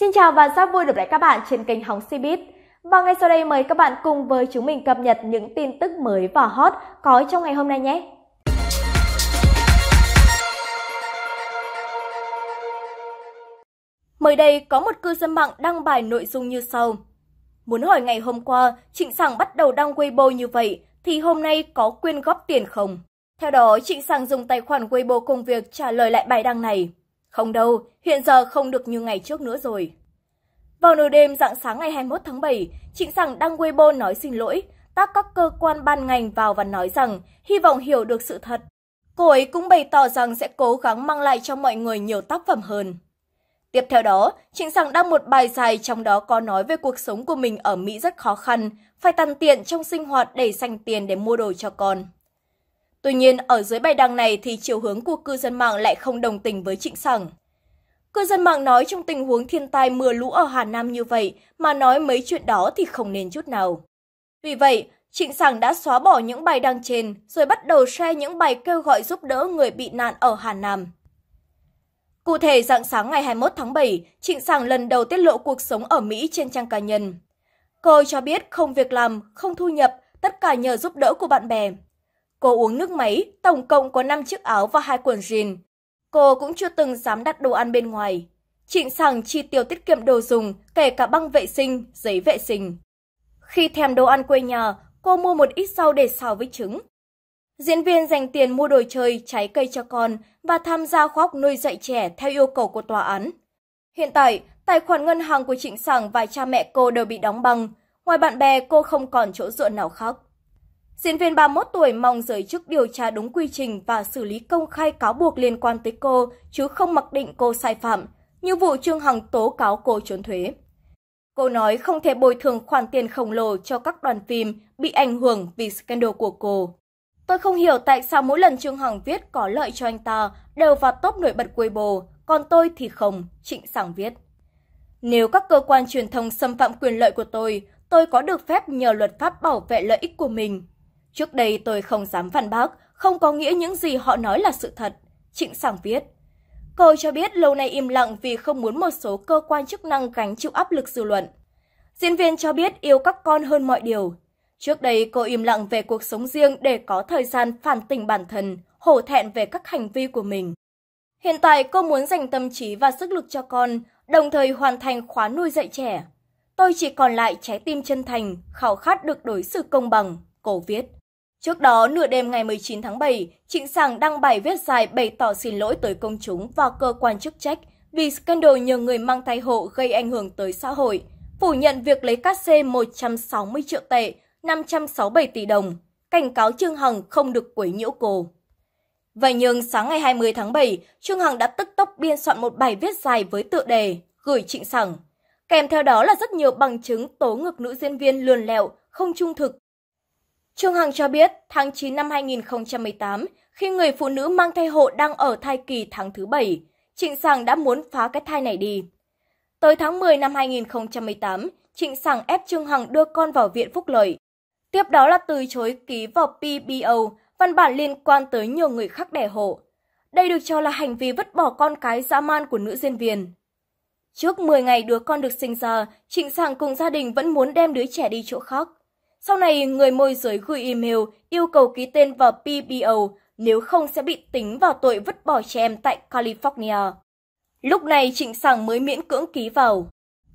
Xin chào và rất vui được lại các bạn trên kênh Hóng Cbiz. Và ngay sau đây mời các bạn cùng với chúng mình cập nhật những tin tức mới và hot có trong ngày hôm nay nhé. Mới đây có một cư dân mạng đăng bài nội dung như sau. Muốn hỏi ngày hôm qua, Trịnh Sảng bắt đầu đăng Weibo như vậy thì hôm nay có quyên góp tiền không? Theo đó, Trịnh Sảng dùng tài khoản Weibo công việc trả lời lại bài đăng này. Không đâu, hiện giờ không được như ngày trước nữa rồi. Vào nửa đêm dạng sáng ngày 21 tháng 7, Trịnh Sảng đăng Weibo nói xin lỗi, tác các cơ quan ban ngành vào và nói rằng hy vọng hiểu được sự thật. Cô ấy cũng bày tỏ rằng sẽ cố gắng mang lại cho mọi người nhiều tác phẩm hơn. Tiếp theo đó, Trịnh Sảng đăng một bài dài trong đó có nói về cuộc sống của mình ở Mỹ rất khó khăn, phải tằn tiện trong sinh hoạt để dành tiền để mua đồ cho con. Tuy nhiên, ở dưới bài đăng này thì chiều hướng của cư dân mạng lại không đồng tình với Trịnh Sảng. Cư dân mạng nói trong tình huống thiên tai mưa lũ ở Hà Nam như vậy mà nói mấy chuyện đó thì không nên chút nào. Vì vậy, Trịnh Sảng đã xóa bỏ những bài đăng trên rồi bắt đầu share những bài kêu gọi giúp đỡ người bị nạn ở Hà Nam. Cụ thể, dạng sáng ngày 21 tháng 7, Trịnh Sảng lần đầu tiết lộ cuộc sống ở Mỹ trên trang cá nhân. Cô cho biết không việc làm, không thu nhập, tất cả nhờ giúp đỡ của bạn bè. Cô uống nước máy, tổng cộng có 5 chiếc áo và hai quần jean. Cô cũng chưa từng dám đặt đồ ăn bên ngoài. Trịnh sàng chi tiêu tiết kiệm đồ dùng, kể cả băng vệ sinh, giấy vệ sinh. Khi thèm đồ ăn quê nhà, cô mua một ít rau để xào với trứng. Diễn viên dành tiền mua đồ chơi, trái cây cho con và tham gia khóa học nuôi dạy trẻ theo yêu cầu của tòa án. Hiện tại, tài khoản ngân hàng của Trịnh Sảng và cha mẹ cô đều bị đóng băng. Ngoài bạn bè, cô không còn chỗ dựa nào khác. Diễn viên 31 tuổi mong giới chức điều tra đúng quy trình và xử lý công khai cáo buộc liên quan tới cô, chứ không mặc định cô sai phạm, như vụ Trương Hằng tố cáo cô trốn thuế. Cô nói không thể bồi thường khoản tiền khổng lồ cho các đoàn phim bị ảnh hưởng vì scandal của cô. Tôi không hiểu tại sao mỗi lần Trương Hằng viết có lợi cho anh ta đều vào top nổi bật Weibo, còn tôi thì không, Trịnh Sảng viết. Nếu các cơ quan truyền thông xâm phạm quyền lợi của tôi, tôi có được phép nhờ luật pháp bảo vệ lợi ích của mình, Trước đây tôi không dám phản bác, không có nghĩa những gì họ nói là sự thật. Trịnh Sảng viết. Cô cho biết lâu nay im lặng vì không muốn một số cơ quan chức năng gánh chịu áp lực dư luận. Diễn viên cho biết yêu các con hơn mọi điều. Trước đây cô im lặng về cuộc sống riêng để có thời gian phản tỉnh bản thân, hổ thẹn về các hành vi của mình. Hiện tại cô muốn dành tâm trí và sức lực cho con, đồng thời hoàn thành khóa nuôi dạy trẻ. Tôi chỉ còn lại trái tim chân thành, khao khát được đối xử công bằng, cổ viết. Trước đó, nửa đêm ngày 19 tháng 7, Trịnh Sảng đăng bài viết dài bày tỏ xin lỗi tới công chúng và cơ quan chức trách vì scandal nhờ người mang thai hộ gây ảnh hưởng tới xã hội, phủ nhận việc lấy cát xê 160 triệu tệ, 567 tỷ đồng, cảnh cáo Trương Hằng không được quấy nhiễu cô. Vậy nhưng sáng ngày 20 tháng 7, Trương Hằng đã tức tốc biên soạn một bài viết dài với tựa đề gửi Trịnh Sảng. Kèm theo đó là rất nhiều bằng chứng tố ngược nữ diễn viên lườn lẹo, không trung thực Trương Hằng cho biết, tháng 9 năm 2018, khi người phụ nữ mang thai hộ đang ở thai kỳ tháng thứ 7, Trịnh Sảng đã muốn phá cái thai này đi. Tới tháng 10 năm 2018, Trịnh Sảng ép Trương Hằng đưa con vào viện phúc lợi. Tiếp đó là từ chối ký vào PBO, văn bản liên quan tới nhiều người khác đẻ hộ. Đây được cho là hành vi vứt bỏ con cái dã man của nữ diễn viên. Trước 10 ngày đứa con được sinh ra, Trịnh Sảng cùng gia đình vẫn muốn đem đứa trẻ đi chỗ khác. Sau này, người môi giới gửi email yêu cầu ký tên vào PBO, nếu không sẽ bị tính vào tội vứt bỏ trẻ em tại California. Lúc này Trịnh Sảng mới miễn cưỡng ký vào.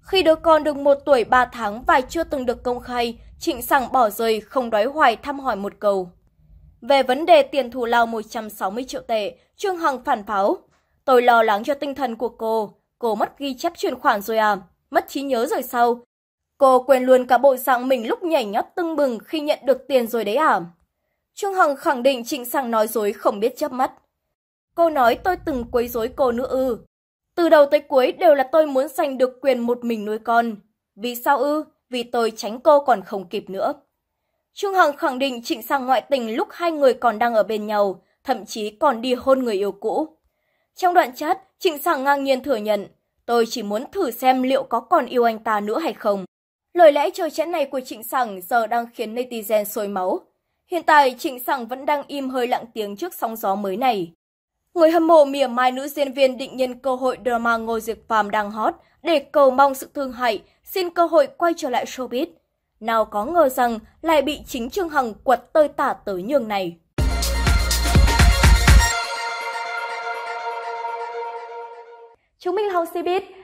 Khi đứa con được một tuổi 3 tháng và chưa từng được công khai, Trịnh Sảng bỏ rơi không đói hoài thăm hỏi một câu. Về vấn đề tiền thù lao 160 triệu tệ, Trương Hằng phản pháo. Tôi lo lắng cho tinh thần của cô. Cô mất ghi chép chuyển khoản rồi à? Mất trí nhớ rồi sao? Cô quên luôn cả bộ dạng mình lúc nhảy nhót tưng bừng khi nhận được tiền rồi đấy à? Trương Hằng khẳng định Trịnh sang nói dối không biết chớp mắt. Cô nói tôi từng quấy rối cô nữa ư. Từ đầu tới cuối đều là tôi muốn giành được quyền một mình nuôi con. Vì sao ư? Vì tôi tránh cô còn không kịp nữa. Trương Hằng khẳng định Trịnh sang ngoại tình lúc hai người còn đang ở bên nhau, thậm chí còn đi hôn người yêu cũ. Trong đoạn chat, Trịnh sang ngang nhiên thừa nhận, tôi chỉ muốn thử xem liệu có còn yêu anh ta nữa hay không. Lời lẽ trời chẽn này của Trịnh Sảng giờ đang khiến netizen sôi máu. Hiện tại, Trịnh Sảng vẫn đang im hơi lặng tiếng trước sóng gió mới này. Người hâm mộ mỉa mai nữ diễn viên định nhân cơ hội drama Ngô Diệp Phàm đang hot để cầu mong sự thương hại, xin cơ hội quay trở lại showbiz. Nào có ngờ rằng lại bị chính Trương Hằng quật tơi tả tới nhường này. Chúng mình là Hồng